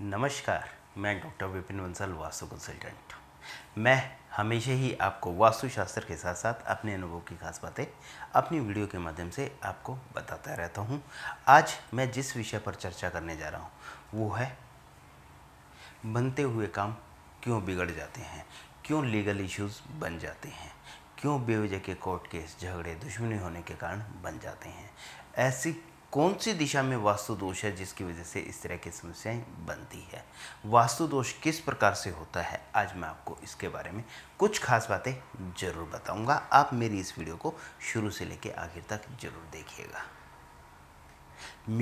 नमस्कार मैं doctor Vipin Bansal vastu consultant मैं हमेशा ही आपको वास्तुशास्त्र के साथ साथ अपने अनुभव की खास बातें अपनी वीडियो के माध्यम से आपको बताता रहता हूँ आज मैं जिस विषय पर चर्चा करने जा रहा हूँ वो है बनते हुए काम क्यों बिगड़ जाते हैं क्यों लीगल इश्यूज़ बन जाते हैं क्यों बेवजह के कोर्ट केस झगड़े दुश्मनी होने के कारण बन जाते हैं ऐसी कौन सी दिशा में वास्तु दोष है जिसकी वजह से इस तरह की समस्याएं बनती है वास्तु दोष किस प्रकार से होता है आज मैं आपको इसके बारे में कुछ खास बातें ज़रूर बताऊंगा आप मेरी इस वीडियो को शुरू से लेकर आखिर तक ज़रूर देखिएगा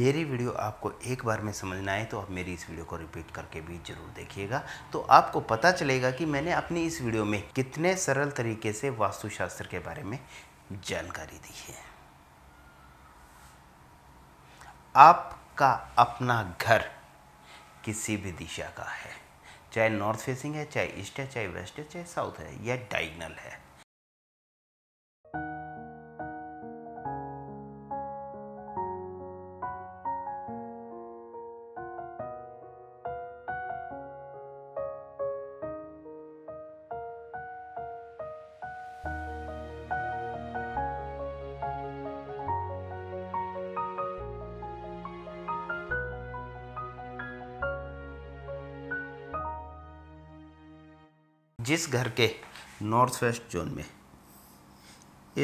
मेरी वीडियो आपको एक बार में समझना है तो आप मेरी इस वीडियो को रिपीट करके भी जरूर देखिएगा तो आपको पता चलेगा कि मैंने अपनी इस वीडियो में कितने सरल तरीके से वास्तुशास्त्र के बारे में जानकारी दी है आपका अपना घर किसी भी दिशा का है चाहे नॉर्थ फेसिंग है चाहे ईस्ट है चाहे वेस्ट है चाहे साउथ है या डाइगनल है जिस घर के नॉर्थ वेस्ट जोन में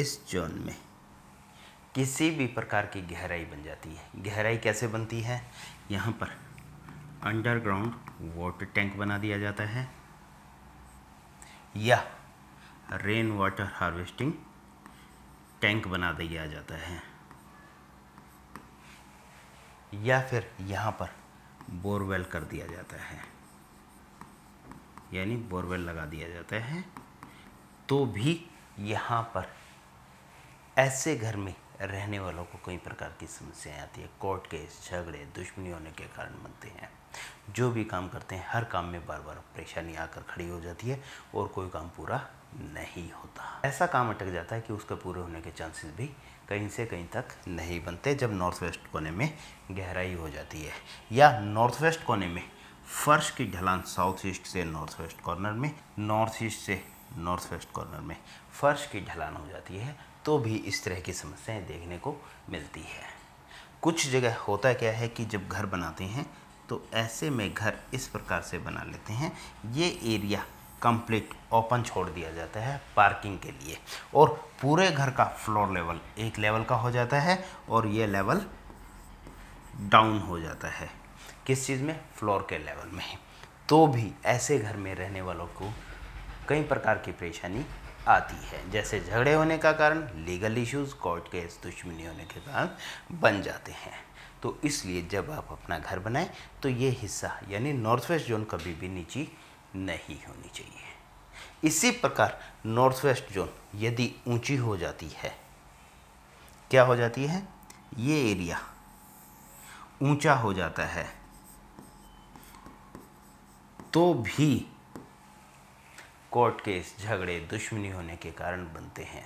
इस जोन में किसी भी प्रकार की गहराई बन जाती है गहराई कैसे बनती है यहाँ पर अंडरग्राउंड वाटर टैंक बना दिया जाता है या रेन वाटर हार्वेस्टिंग टैंक बना दिया जाता है या फिर यहाँ पर बोरवेल कर दिया जाता है यानी बोरवेल लगा दिया जाता है तो भी यहाँ पर ऐसे घर में रहने वालों को कई प्रकार की समस्याएं आती है कोर्ट केस झगड़े दुश्मनी होने के कारण बनते हैं जो भी काम करते हैं हर काम में बार बार परेशानी आकर खड़ी हो जाती है और कोई काम पूरा नहीं होता ऐसा काम अटक जाता है कि उसके पूरे होने के चांसेस भी कहीं से कहीं तक नहीं बनते जब नॉर्थ वेस्ट कोने में गहराई हो जाती है या नॉर्थ वेस्ट कोने में फर्श की ढलान साउथ ईस्ट से नॉर्थ वेस्ट कॉर्नर में नॉर्थ ईस्ट से नॉर्थ वेस्ट कॉर्नर में फर्श की ढलान हो जाती है तो भी इस तरह की समस्याएं देखने को मिलती है कुछ जगह होता क्या है कि जब घर बनाते हैं तो ऐसे में घर इस प्रकार से बना लेते हैं ये एरिया कंप्लीट ओपन छोड़ दिया जाता है पार्किंग के लिए और पूरे घर का फ्लोर लेवल एक लेवल का हो जाता है और ये लेवल डाउन हो जाता है किस चीज़ में फ्लोर के लेवल में तो भी ऐसे घर में रहने वालों को कई प्रकार की परेशानी आती है जैसे झगड़े होने का कारण लीगल इश्यूज कोर्ट के दुश्मनी होने के कारण बन जाते हैं तो इसलिए जब आप अपना घर बनाएं तो ये हिस्सा यानी नॉर्थ वेस्ट जोन कभी भी नीची नहीं होनी चाहिए इसी प्रकार नॉर्थ वेस्ट जोन यदि ऊंची हो जाती है क्या हो जाती है ये एरिया ऊंचा हो जाता है तो भी कोर्ट केस झगड़े दुश्मनी होने के कारण बनते हैं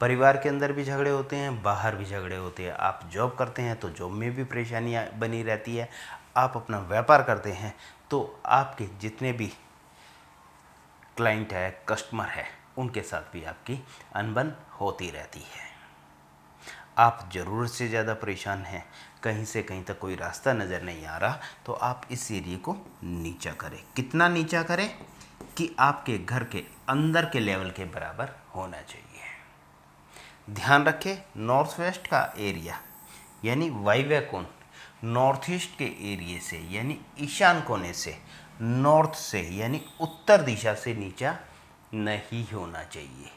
परिवार के अंदर भी झगड़े होते हैं बाहर भी झगड़े होते हैं आप जॉब करते हैं तो जॉब में भी परेशानियाँ बनी रहती है आप अपना व्यापार करते हैं तो आपके जितने भी क्लाइंट है कस्टमर है उनके साथ भी आपकी अनबन होती रहती है आप ज़रूरत से ज़्यादा परेशान हैं कहीं से कहीं तक कोई रास्ता नज़र नहीं आ रहा तो आप इस एरिए को नीचा करें कितना नीचा करें कि आपके घर के अंदर के लेवल के बराबर होना चाहिए ध्यान रखें नॉर्थ वेस्ट का एरिया यानी वाइव्य कोण नॉर्थ ईस्ट के एरिए से यानी ईशान कोने से नॉर्थ से यानी उत्तर दिशा से नीचा नहीं होना चाहिए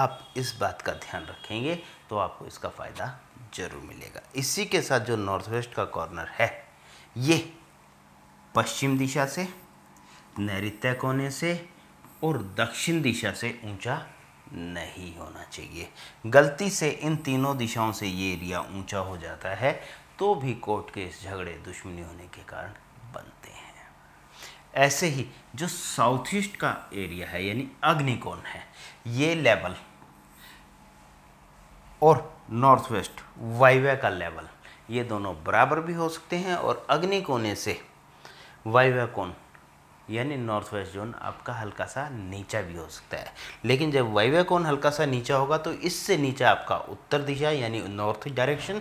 आप इस बात का ध्यान रखेंगे तो आपको इसका फ़ायदा ज़रूर मिलेगा इसी के साथ जो नॉर्थ वेस्ट का कॉर्नर है ये पश्चिम दिशा से नैत्य कोने से और दक्षिण दिशा से ऊंचा नहीं होना चाहिए गलती से इन तीनों दिशाओं से ये एरिया ऊंचा हो जाता है तो भी कोर्ट के इस झगड़े दुश्मनी होने के कारण बनते हैं ऐसे ही जो साउथ ईस्ट का एरिया है यानी अग्निकोण है ये लेवल और नॉर्थ वेस्ट वायव्य का लेवल ये दोनों बराबर भी हो सकते हैं और अग्नि कोने से वायव्य कोण यानी नॉर्थ वेस्ट जोन आपका हल्का सा नीचा भी हो सकता है लेकिन जब वायव्य कोण हल्का सा नीचा होगा तो इससे नीचा आपका उत्तर दिशा यानी नॉर्थ डायरेक्शन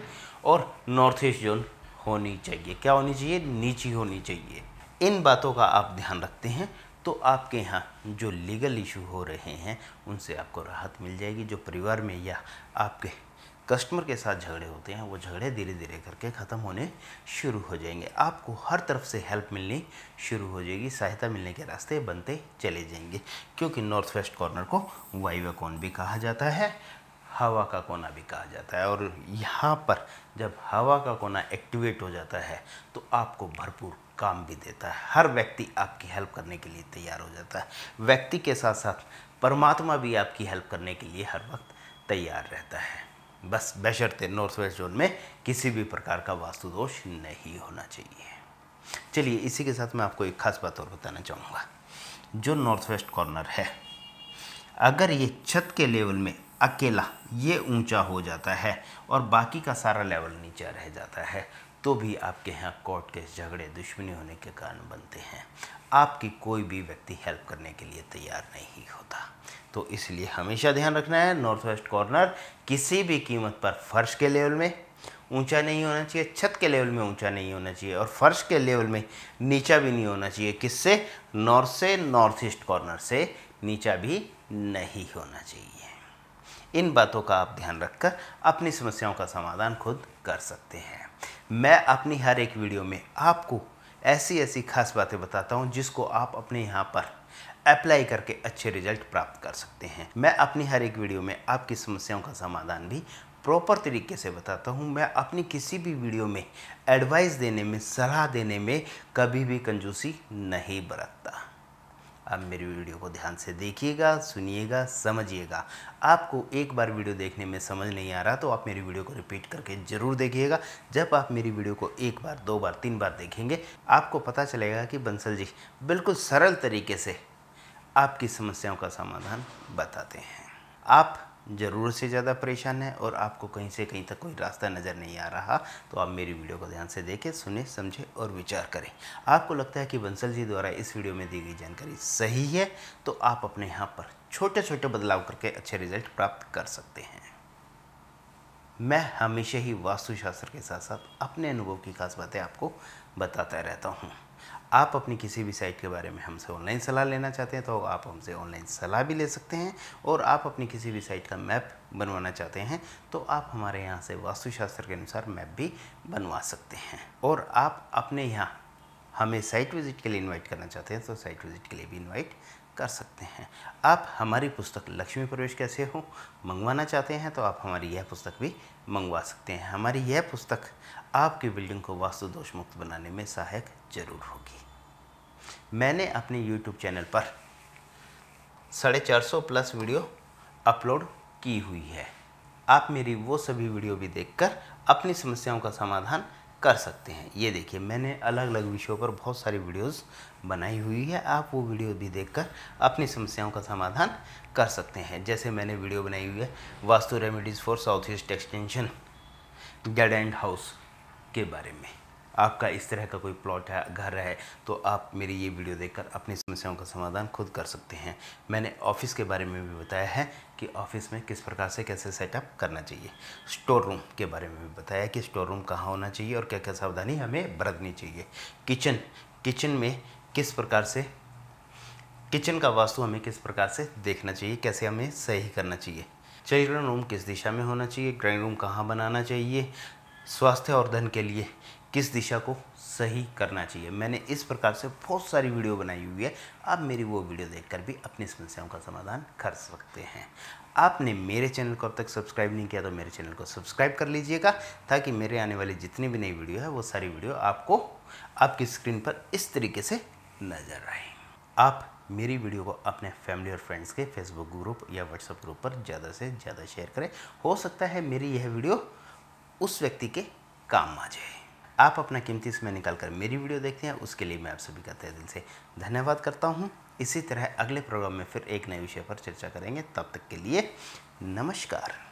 और नॉर्थ ईस्ट जोन होनी चाहिए क्या होनी चाहिए नीची होनी चाहिए इन बातों का आप ध्यान रखते हैं तो आपके यहाँ जो लीगल इशू हो रहे हैं उनसे आपको राहत मिल जाएगी जो परिवार में या आपके कस्टमर के साथ झगड़े होते हैं वो झगड़े धीरे धीरे करके ख़त्म होने शुरू हो जाएंगे आपको हर तरफ से हेल्प मिलनी शुरू हो जाएगी सहायता मिलने के रास्ते बनते चले जाएंगे क्योंकि नॉर्थ वेस्ट कॉर्नर को वाइवा कौन भी कहा जाता है हवा का कोना भी कहा जाता है और यहाँ पर जब हवा का कोना एक्टिवेट हो जाता है तो आपको भरपूर काम भी देता है हर व्यक्ति आपकी हेल्प करने के लिए तैयार हो जाता है व्यक्ति के साथ साथ परमात्मा भी आपकी हेल्प करने के लिए हर वक्त तैयार रहता है बस बशर्ते नॉर्थ वेस्ट जोन में किसी भी प्रकार का वास्तु दोष नहीं होना चाहिए चलिए इसी के साथ मैं आपको एक खास बात और बताना चाहूँगा जो नॉर्थ वेस्ट कॉर्नर है अगर ये छत के लेवल में अकेला ये ऊंचा हो जाता है और बाकी का सारा लेवल नीचा रह जाता है तो भी आपके यहाँ कोर्ट के झगड़े दुश्मनी होने के कारण बनते हैं आपकी कोई भी व्यक्ति हेल्प करने के लिए तैयार नहीं होता तो इसलिए हमेशा ध्यान रखना है नॉर्थ वेस्ट कॉर्नर किसी भी कीमत पर फर्श के लेवल में ऊंचा नहीं होना चाहिए छत के लेवल में ऊंचा नहीं होना चाहिए और फर्श के लेवल में नीचा भी नहीं होना चाहिए किससे नॉर्थ से नॉर्थ ईस्ट कॉर्नर से नीचा भी नहीं होना चाहिए इन बातों का आप ध्यान रखकर अपनी समस्याओं का समाधान खुद कर सकते हैं मैं अपनी हर एक वीडियो में आपको ऐसी ऐसी खास बातें बताता हूँ जिसको आप अपने यहाँ पर अप्लाई करके अच्छे रिजल्ट प्राप्त कर सकते हैं मैं अपनी हर एक वीडियो में आपकी समस्याओं का समाधान भी प्रॉपर तरीके से बताता हूँ मैं अपनी किसी भी वीडियो में एडवाइस देने में सलाह देने में कभी भी कंजूसी नहीं बरतता आप मेरी वीडियो को ध्यान से देखिएगा सुनिएगा समझिएगा आपको एक बार वीडियो देखने में समझ नहीं आ रहा तो आप मेरी वीडियो को रिपीट करके ज़रूर देखिएगा जब आप मेरी वीडियो को एक बार दो बार तीन बार देखेंगे आपको पता चलेगा कि बंसल जी बिल्कुल सरल तरीके से आपकी समस्याओं का समाधान बताते हैं आप ज़रूरत से ज़्यादा परेशान है और आपको कहीं से कहीं तक कोई रास्ता नज़र नहीं आ रहा तो आप मेरी वीडियो को ध्यान से देखें सुने समझें और विचार करें आपको लगता है कि बंसल जी द्वारा इस वीडियो में दी गई जानकारी सही है तो आप अपने यहाँ पर छोटे छोटे बदलाव करके अच्छे रिजल्ट प्राप्त कर सकते हैं मैं हमेशा ही वास्तुशास्त्र के साथ साथ अपने अनुभव की खास बातें आपको बताता रहता हूँ आप अपनी किसी भी साइट के बारे में हमसे ऑनलाइन सलाह लेना चाहते हैं तो आप हमसे ऑनलाइन सलाह भी ले सकते हैं और आप अपनी किसी भी साइट का मैप बनवाना चाहते हैं तो आप हमारे यहाँ से वास्तुशास्त्र के अनुसार मैप भी बनवा सकते हैं और आप अपने यहाँ हमें साइट विज़िट के लिए इनवाइट करना चाहते हैं तो साइट विज़िट के लिए भी इनवाइट कर सकते हैं आप हमारी पुस्तक लक्ष्मी प्रवेश कैसे हो मंगवाना चाहते हैं तो आप हमारी यह पुस्तक भी मंगवा सकते हैं हमारी यह पुस्तक आपकी बिल्डिंग को वास्तु दोष मुक्त बनाने में सहायक जरूर होगी मैंने अपने यूट्यूब चैनल पर साढ़े चार सौ प्लस वीडियो अपलोड की हुई है आप मेरी वो सभी वीडियो भी देखकर अपनी समस्याओं का समाधान कर सकते हैं ये देखिए मैंने अलग अलग विषयों पर बहुत सारी वीडियोस बनाई हुई है आप वो वीडियो भी देखकर अपनी समस्याओं का समाधान कर सकते हैं जैसे मैंने वीडियो बनाई हुई है vastu remedies for south east extension गेड एंड हाउस के बारे में आपका इस तरह का कोई प्लॉट है घर है तो आप मेरी ये वीडियो देखकर अपनी समस्याओं का समाधान खुद कर सकते हैं मैंने ऑफिस के बारे में भी बताया है कि ऑफिस में किस प्रकार से कैसे सेटअप करना चाहिए स्टोर रूम के बारे में भी बताया कि स्टोर रूम कहाँ होना चाहिए और क्या क्या सावधानी हमें बरतनी चाहिए किचन किचन में किस प्रकार से किचन का वास्तु हमें किस प्रकार से देखना चाहिए कैसे हमें सही करना चाहिए चिल्ड्रन रूम किस दिशा में होना चाहिए ड्राइंग रूम कहाँ बनाना चाहिए स्वास्थ्य और धन के लिए किस दिशा को सही करना चाहिए मैंने इस प्रकार से बहुत सारी वीडियो बनाई हुई है आप मेरी वो वीडियो देखकर भी अपनी समस्याओं का समाधान कर सकते हैं आपने मेरे चैनल को अब तक सब्सक्राइब नहीं किया तो मेरे चैनल को सब्सक्राइब कर लीजिएगा ताकि मेरे आने वाली जितनी भी नई वीडियो है वो सारी वीडियो आपको आपकी स्क्रीन पर इस तरीके से नज़र आए आप मेरी वीडियो को अपने फैमिली और फ्रेंड्स के फेसबुक ग्रुप या व्हाट्सएप ग्रुप पर ज़्यादा से ज़्यादा शेयर करें हो सकता है मेरी यह वीडियो उस व्यक्ति के काम आ जाए आप अपना कीमती समय निकाल कर मेरी वीडियो देखते हैं उसके लिए मैं आप सभी का तय दिल से धन्यवाद करता हूँ इसी तरह अगले प्रोग्राम में फिर एक नए विषय पर चर्चा करेंगे तब तक के लिए नमस्कार